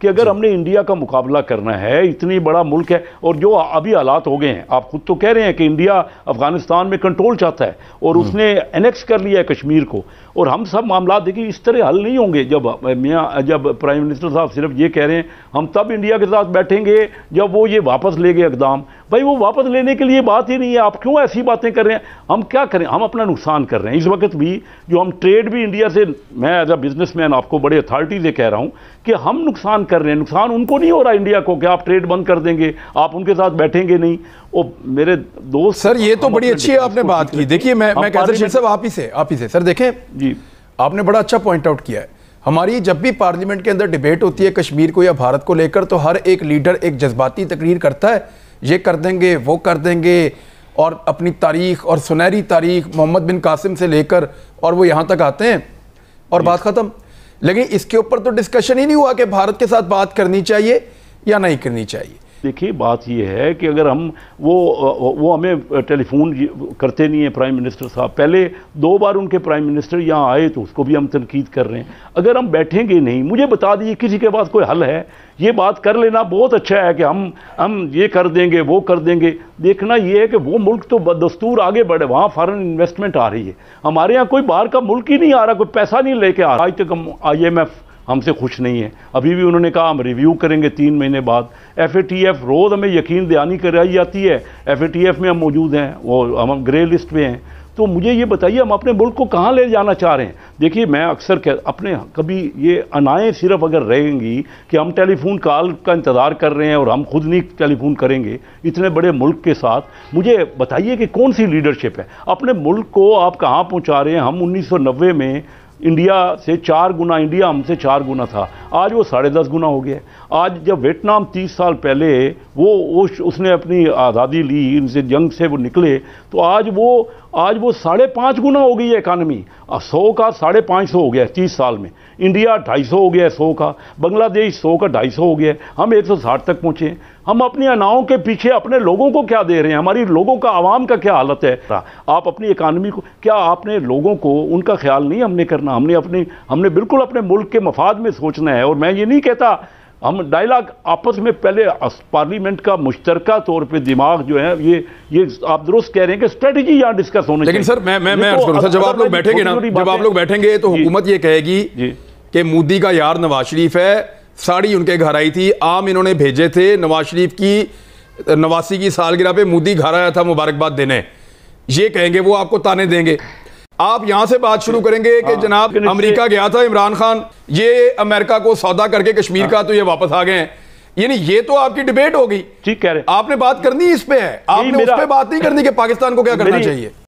कि अगर हमने इंडिया का मुकाबला करना है इतनी बड़ा मुल्क है और जो अभी हालात हो गए हैं आप खुद तो कह रहे हैं कि इंडिया अफगानिस्तान में कंट्रोल चाहता है और हम्म। उसने एनेक्स कर लिया है कश्मीर को और हम सब मामला देखिए इस तरह हल नहीं होंगे जब मियाँ जब प्राइम मिनिस्टर साहब सिर्फ ये कह रहे हैं हम तब इंडिया के साथ बैठेंगे जब वो ये वापस ले गए इकदाम भाई वो वापस लेने के लिए बात ही नहीं है आप क्यों ऐसी बातें कर रहे हैं हम क्या करें हम अपना नुकसान कर रहे हैं इस वक्त भी जो हम ट्रेड भी इंडिया से मैं एज अ बिजनेसमैन आपको बड़े अथॉरिटी से कह रहा हूं कि हम नुकसान कर रहे हैं नुकसान उनको नहीं हो रहा इंडिया को कि आप ट्रेड बंद कर देंगे आप उनके साथ बैठेंगे नहीं वो मेरे दोस्त सर ये तो बड़ी अच्छी आपने बात की देखिए मैं मैं कहता हूँ आप ही से आप ही से सर देखें जी आपने बड़ा अच्छा पॉइंट आउट किया है हमारी जब भी पार्लियामेंट के अंदर डिबेट होती है कश्मीर को या भारत को लेकर तो हर एक लीडर एक जज्बाती तकरीर करता है ये कर देंगे वो कर देंगे और अपनी तारीख और सुनहरी तारीख मोहम्मद बिन कासिम से लेकर और वो यहाँ तक आते हैं और बात ख़त्म लेकिन इसके ऊपर तो डिस्कशन ही नहीं हुआ कि भारत के साथ बात करनी चाहिए या नहीं करनी चाहिए देखिए बात यह है कि अगर हम वो वो हमें टेलीफोन करते नहीं हैं प्राइम मिनिस्टर साहब पहले दो बार उनके प्राइम मिनिस्टर यहाँ आए तो उसको भी हम तनकीद कर रहे हैं अगर हम बैठेंगे नहीं मुझे बता दीजिए किसी के पास कोई हल है ये बात कर लेना बहुत अच्छा है कि हम हम ये कर देंगे वो कर देंगे देखना ये है कि वो मुल्क तो बदस्तूर आगे बढ़े वहाँ फॉरन इन्वेस्टमेंट आ रही है हमारे यहाँ कोई बाहर का मुल्क ही नहीं आ रहा कोई पैसा नहीं लेके आ रहा आज तक हम आई हमसे खुश नहीं है अभी भी उन्होंने कहा हम रिव्यू करेंगे तीन महीने बाद एफ रोज़ हमें यकीन दहानी कराई जाती है एफ में हम मौजूद हैं वो हम ग्रे लिस्ट में हैं तो मुझे ये बताइए हम अपने मुल्क को कहाँ ले जाना चाह रहे हैं देखिए मैं अक्सर कह अपने कभी ये अनाएँ सिर्फ अगर रहेंगी कि हम टेलीफोन कॉल का इंतज़ार कर रहे हैं और हम खुद नहीं टेलीफोन करेंगे इतने बड़े मुल्क के साथ मुझे बताइए कि कौन सी लीडरशिप है अपने मुल्क को आप कहाँ पहुँचा रहे हैं हम उन्नीस में इंडिया से चार गुना इंडिया हमसे चार गुना था आज वो साढ़े दस गुना हो गया आज जब वियतनाम तीस साल पहले वो उस उसने अपनी आज़ादी ली इनसे जंग से वो निकले तो आज वो आज वो साढ़े पाँच गुना हो गई है इकानमी और सौ का साढ़े पाँच सौ हो गया है तीस साल में इंडिया ढाई सौ हो गया सौ का बांग्लादेश सौ का ढाई सौ हो गया हम एक सौ साठ तक पहुँचे हैं हम अपनी अनाओं के पीछे अपने लोगों को क्या दे रहे हैं हमारी लोगों का आवाम का क्या हालत है आप अपनी इकानमी को क्या आपने लोगों को उनका ख्याल नहीं हमने करना हमने अपने हमने बिल्कुल अपने मुल्क के मफाद में सोचना है और मैं ये नहीं कहता हम डायलॉग आपस में पहले पार्लियामेंट का मुश्तरका तौर पे दिमाग जो है ये ये आप दुरुस्त कह रहे हैं कि स्ट्रेटजी यहाँ डिस्कस होने लेकिन सर मैं मैं मैं तो करूँ सर जब आप लोग बैठेंगे ना जब आप लोग बैठेंगे तो हुकूमत ये कहेगी कि मोदी का यार नवाज शरीफ है साड़ी उनके घर आई थी आम इन्होंने भेजे थे नवाज शरीफ की नवासी की सालगिरह पे मोदी घर आया था मुबारकबाद देने ये कहेंगे वो आपको ताने देंगे आप यहां से बात शुरू करेंगे कि हाँ। जनाब अमेरिका गया था इमरान खान ये अमेरिका को सौदा करके कश्मीर का हाँ। तो ये वापस आ गए हैं यानी ये तो आपकी डिबेट होगी ठीक कह रहे आपने बात करनी इस पे है आपने उस पे बात नहीं करनी कि पाकिस्तान को क्या करना चाहिए